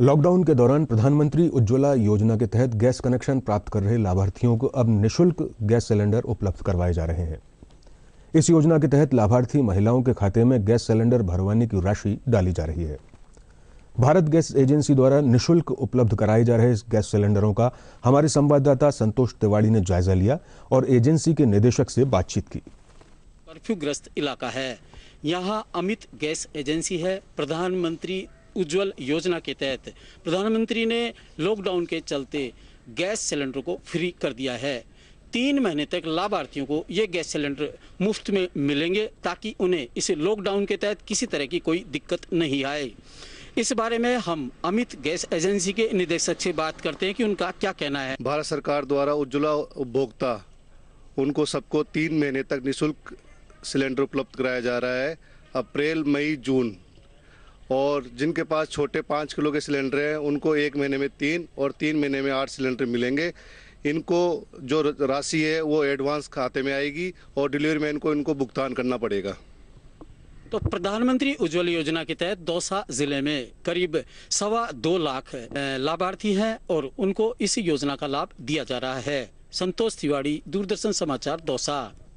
lockdown के दौरान प्रधानमंत्री उज्ज्वला योजना के तहत गैस कनेक्शन प्राप्त कर रहे लाभार्थियों को अब निशुल्क गैस सिलेंडर उपलब्ध करवाए जा रहे हैं इस योजना के तहत लाभार्थी महिलाओं के खाते में गैस सिलेंडर भरवाने की राशि डाली जा रही है भारत गैस एजेंसी द्वारा निशुल्क उपलब्ध कराए जा रहे गैस सिलेंडरों का हमारे संवाददाता संतोष तिवाड़ी ने जायजा लिया और एजेंसी के निदेशक से बातचीत की कर्फ्यूग्रस्त इलाका है यहाँ अमित गैस एजेंसी है प्रधानमंत्री उज्जवल योजना के तहत प्रधानमंत्री ने लॉकडाउन के चलते गैस सिलेंडर को फ्री कर दिया है तीन महीने तक लाभार्थियों को ये गैस सिलेंडर मुफ्त में मिलेंगे ताकि उन्हें इस लॉकडाउन के तहत किसी तरह की कोई दिक्कत नहीं आए इस बारे में हम अमित गैस एजेंसी के निदेशक से बात करते हैं कि उनका क्या कहना है भारत सरकार द्वारा उज्ज्वला उपभोक्ता उनको सबको तीन महीने तक निःशुल्क सिलेंडर उपलब्ध कराया जा रहा है अप्रैल मई जून और जिनके पास छोटे पाँच किलो के सिलेंडर हैं उनको एक महीने में तीन और तीन महीने में आठ सिलेंडर मिलेंगे इनको जो राशि है वो एडवांस खाते में आएगी और डिलीवरी मैन को इनको भुगतान करना पड़ेगा तो प्रधानमंत्री उज्ज्वल योजना के तहत दौसा जिले में करीब सवा दो लाख लाभार्थी हैं और उनको इसी योजना का लाभ दिया जा रहा है संतोष तिवारी दूरदर्शन समाचार दौसा